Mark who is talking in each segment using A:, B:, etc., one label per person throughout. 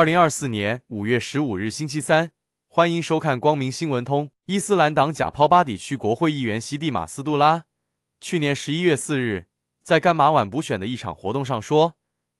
A: 二零二四年五月十五日星期三，欢迎收看《光明新闻通》。伊斯兰党假抛巴地区国会议员西蒂马斯杜拉，去年十一月四日在甘马晚补选的一场活动上说，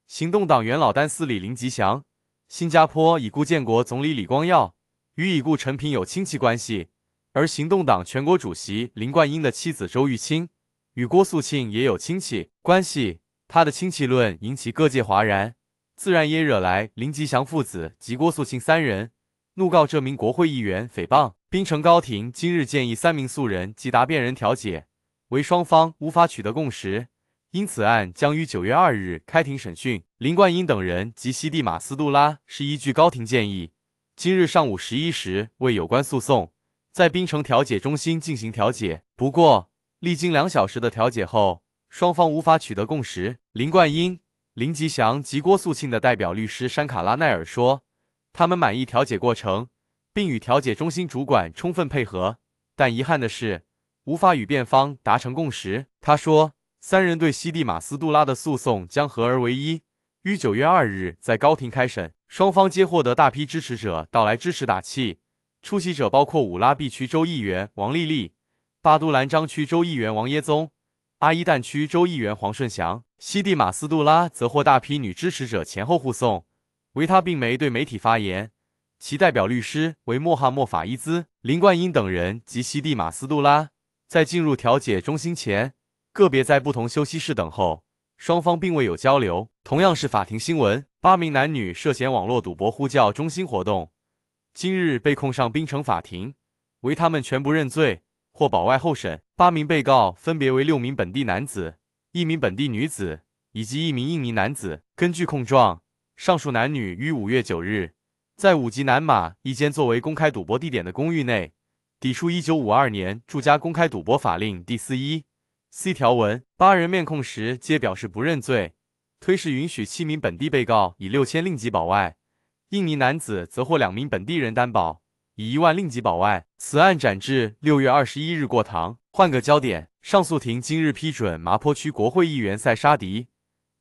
A: 行动党元老丹斯里林吉祥，新加坡已故建国总理李光耀与已故陈平有亲戚关系，而行动党全国主席林冠英的妻子周玉清与郭素庆也有亲戚关系。他的亲戚论引起各界哗然。自然也惹来林吉祥父子及郭素清三人怒告这名国会议员诽谤。槟城高庭今日建议三名诉人及答辩人调解，为双方无法取得共识，因此案将于九月二日开庭审讯。林冠英等人及西蒂马斯杜拉是依据高庭建议，今日上午十一时为有关诉讼在槟城调解中心进行调解。不过，历经两小时的调解后，双方无法取得共识。林冠英。林吉祥及郭素庆的代表律师山卡拉奈尔说，他们满意调解过程，并与调解中心主管充分配合，但遗憾的是无法与辩方达成共识。他说，三人对西蒂马斯杜拉的诉讼将合而为一，于九月二日在高庭开审。双方皆获得大批支持者到来支持打气，出席者包括武拉地区州议员王丽丽、巴都兰章区州议员王耶宗。阿依旦区州议员黄顺祥，西蒂马斯杜拉则获大批女支持者前后护送，维他并没对媒体发言，其代表律师为莫哈默法伊兹、林冠英等人。及西蒂马斯杜拉在进入调解中心前，个别在不同休息室等候，双方并未有交流。同样是法庭新闻，八名男女涉嫌网络赌博呼叫中心活动，今日被控上槟城法庭，为他们全部认罪。获保外候审，八名被告分别为六名本地男子、一名本地女子以及一名印尼男子。根据控状，上述男女于五月九日在五级南马一间作为公开赌博地点的公寓内抵触1952年驻加公开赌博法令第四一 c 条文。八人面控时皆表示不认罪。推是允许七名本地被告以六千令吉保外，印尼男子则获两名本地人担保。以一万令吉保外，此案展至六月二十一日过堂。换个焦点，上诉庭今日批准麻坡区国会议员塞沙迪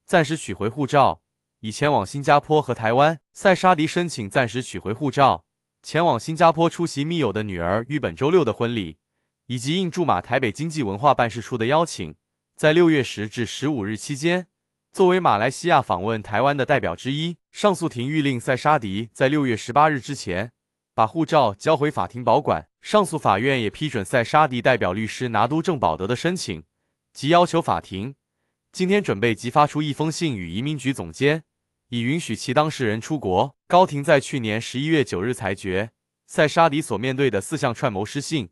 A: 暂时取回护照，以前往新加坡和台湾。塞沙迪申请暂时取回护照，前往新加坡出席密友的女儿于本周六的婚礼，以及应驻马台北经济文化办事处的邀请，在六月十至十五日期间，作为马来西亚访问台湾的代表之一。上诉庭谕令塞沙迪在六月十八日之前。把护照交回法庭保管。上诉法院也批准塞沙迪代表律师拿督郑保德的申请，即要求法庭今天准备即发出一封信与移民局总监，以允许其当事人出国。高庭在去年十一月九日裁决，塞沙迪所面对的四项串谋失信、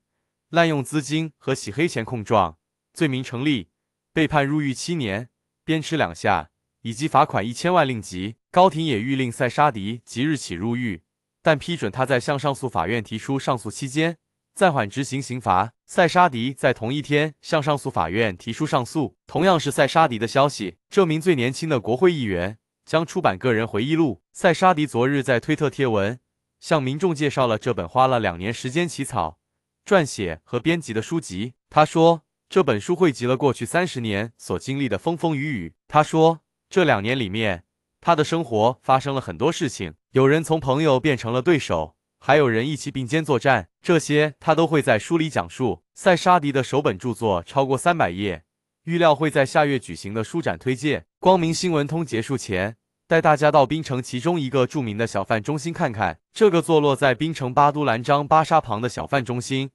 A: 滥用资金和洗黑钱控状罪名成立，被判入狱七年、鞭笞两下以及罚款一千万令吉。高庭也谕令塞沙迪即日起入狱。但批准他在向上诉法院提出上诉期间暂缓执行刑罚。塞沙迪在同一天向上诉法院提出上诉，同样是塞沙迪的消息。这名最年轻的国会议员将出版个人回忆录。塞沙迪昨日在推特贴文向民众介绍了这本花了两年时间起草、撰写和编辑的书籍。他说，这本书汇集了过去三十年所经历的风风雨雨。他说，这两年里面。他的生活发生了很多事情，有人从朋友变成了对手，还有人一起并肩作战，这些他都会在书里讲述。塞沙迪的首本著作超过三百页，预料会在下月举行的书展推介《光明新闻通》结束前，带大家到槟城其中一个著名的小贩中心看看。这个坐落在槟城巴都兰章巴沙旁的小贩中心，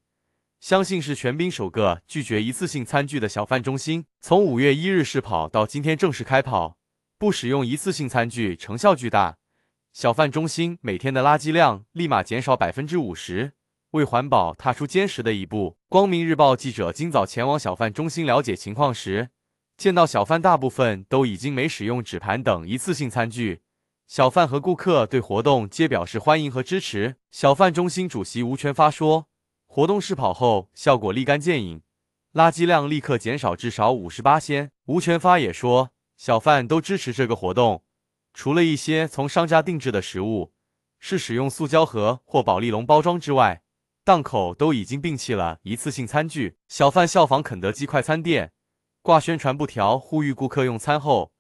A: 相信是全槟首个拒绝一次性餐具的小贩中心。从五月一日试跑到今天正式开跑。不使用一次性餐具成效巨大，小贩中心每天的垃圾量立马减少百分之五十，为环保踏出坚实的一步。光明日报记者今早前往小贩中心了解情况时，见到小贩大部分都已经没使用纸盘等一次性餐具，小贩和顾客对活动皆表示欢迎和支持。小贩中心主席吴泉发说，活动试跑后效果立竿见影，垃圾量立刻减少至少五十八先。吴泉发也说。小贩都支持这个活动，除了一些从商家定制的食物是使用塑胶盒或保丽龙包装之外，档口都已经摒弃了一次性餐具。小贩效仿肯德基快餐店，挂宣传布条，呼吁顾客用餐后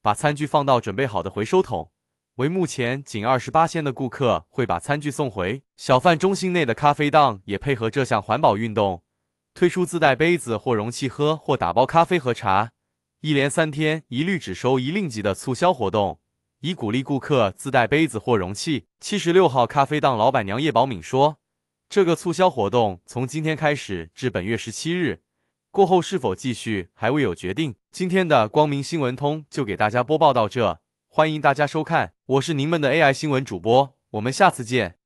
A: 把餐具放到准备好的回收桶。为目前仅二十八仙的顾客会把餐具送回。小贩中心内的咖啡档也配合这项环保运动，推出自带杯子或容器喝或打包咖啡和茶。一连三天，一律只收一令吉的促销活动，以鼓励顾客自带杯子或容器。七十六号咖啡档老板娘叶宝敏说：“这个促销活动从今天开始至本月十七日，过后是否继续还未有决定。”今天的光明新闻通就给大家播报到这，欢迎大家收看，我是您们的 AI 新闻主播，我们下次见。